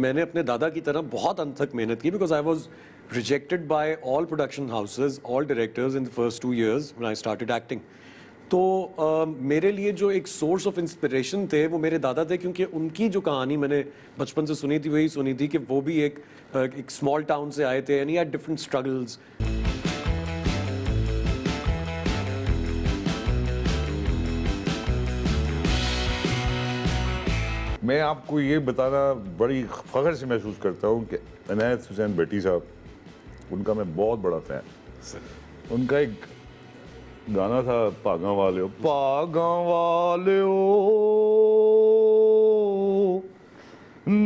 मैंने अपने दादा की तरह बहुत अनथक मेहनत की because I was rejected by all production houses all directors in the first two years I started acting तो uh, मेरे लिए जो एक सोर्स ऑफ इंस्पिरेशन थे वो मेरे दादा थे क्योंकि उनकी जो कहानी मैंने बचपन से सुनी थी वही सुनी थी कि वो भी एक एक स्मॉल टाउन से आए थे and he had different struggles मैं आपको ये बताना बड़ी फ़ख्र से महसूस करता हूँ कि अनायत हुसैन भट्टी साहब उनका मैं बहुत बड़ा फ़ैन उनका एक गाना था पागा वाले पागा वाले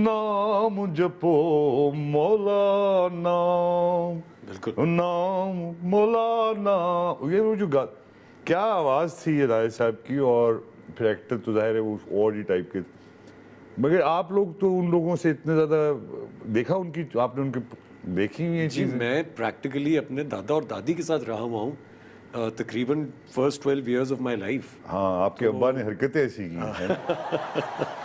नाम जपो मौलाना नाम बिल्कुल नाम मौलाना ये वो जो गा क्या आवाज़ थी राय साहब की और फिर एक्टर तो जाहिर है वो और ही टाइप के थे मगर आप लोग तो उन लोगों से इतने ज़्यादा देखा उनकी आपने उनके देखी हुई चीज मैं प्रैक्टिकली अपने दादा और दादी के साथ रहा हुआ हूँ तकरीबन first twelve years of my life हाँ आपके तो, अब्बा ने हरकतें ऐसी की हैं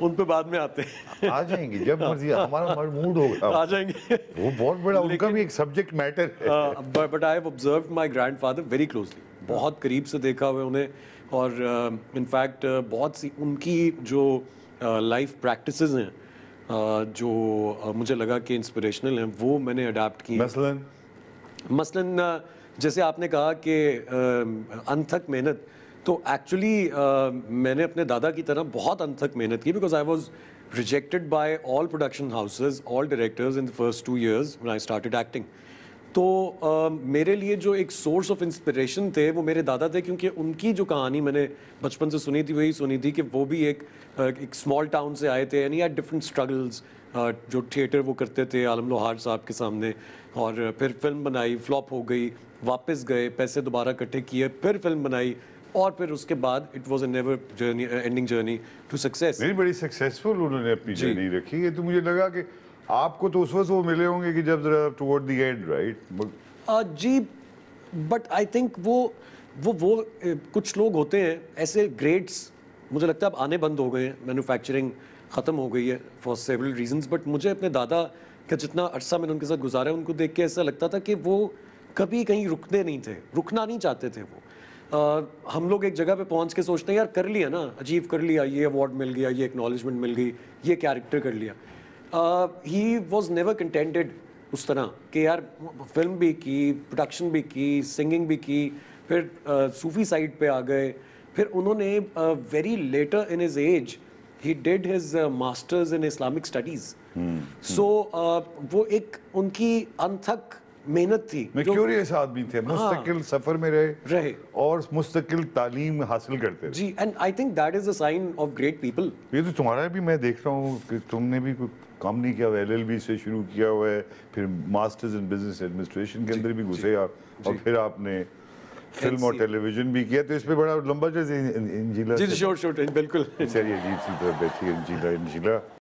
उन पे तो बाद में आते हैं आ जाएंगे जब मर्जी हमारा मूड होगा आ जाएंगे वो बहुत बड़ा उनका भी एक सब्जेक्ट मैटर है but I have observed my grandfather very closely बहुत करीब से देखा हुआ उन्हें और इनफैक्ट uh, uh, बहुत सी उनकी जो लाइफ uh, प्रैक्टिस हैं uh, जो uh, मुझे लगा कि इंस्पिरेशनल हैं वो मैंने अडाप्ट की मसलन मसलन uh, जैसे आपने कहा कि uh, अनथक मेहनत तो एक्चुअली uh, मैंने अपने दादा की तरह बहुत अनथक मेहनत की because I was rejected by all production houses all directors in the first two years I started acting तो आ, मेरे लिए जो एक सोर्स ऑफ इंस्पिरेशन थे वो मेरे दादा थे क्योंकि उनकी जो कहानी मैंने बचपन से सुनी थी वही सुनी थी कि वो भी एक एक स्मॉल टाउन से आए थे यानी या डिफरेंट स्ट्रगल्स जो थिएटर वो करते थे आलम लोहार साहब के सामने और फिर फिल्म बनाई फ्लॉप हो गई वापस गए पैसे दोबारा इकट्ठे किए फिर फिल्म बनाई और फिर उसके बाद it was never journey ending journey to success बड़ी सक्सेसफुल उन्होंने अपनी जर्नी रखी है तो मुझे लगा कि आपको तो उस वक्त वो मिले होंगे कि जब टुवर्ड द एंड राइट जी बट आई थिंक वो वो वो कुछ लोग होते हैं ऐसे ग्रेड्स मुझे लगता है अब आने बंद हो गए हैं मैन्युफैक्चरिंग ख़त्म हो गई है फॉर सेवरल रीजंस बट मुझे अपने दादा का जितना अरसा मैंने उनके साथ गुजारा है उनको देख के ऐसा लगता था कि वो कभी कहीं रुकते नहीं थे रुकना नहीं चाहते थे वो आ, हम लोग एक जगह पे पहुंच के सोचते हैं यार कर लिया ना अजीब कर लिया ये अवार्ड मिल गया ये एक्नॉलेजमेंट मिल गई ये कैरेक्टर कर लिया ही वॉज नेवर कंटेंटेड उस तरह कि यार फिल्म भी की प्रोडक्शन भी की सिंगिंग भी की फिर uh, सूफी साइड पे आ गए फिर उन्होंने very later in his age he did his masters in Islamic studies so वो एक उनकी अनथक मेहनत थी क्यूरियस आदमी थे हाँ। मुस्तकिल हाँ, सफर में रहे रहे और मुस्तकिल तालीम हासिल करते जी and I think that is a sign of great people ये तो तुम्हारा भी मैं देख रहा हूँ कि तुमने भी कोई काम नहीं किया हुआ एल से शुरू किया हुआ है फिर मास्टर्स इन बिजनेस एडमिनिस्ट्रेशन के अंदर भी घुसे आप और फिर आपने फिल्म और टेलीविजन भी किया तो इस पे बड़ा लंबा जैसे इंजीला जी शोर शोर बिल्कुल चलिए जी सी तरह बैठी इंजीला इंजीला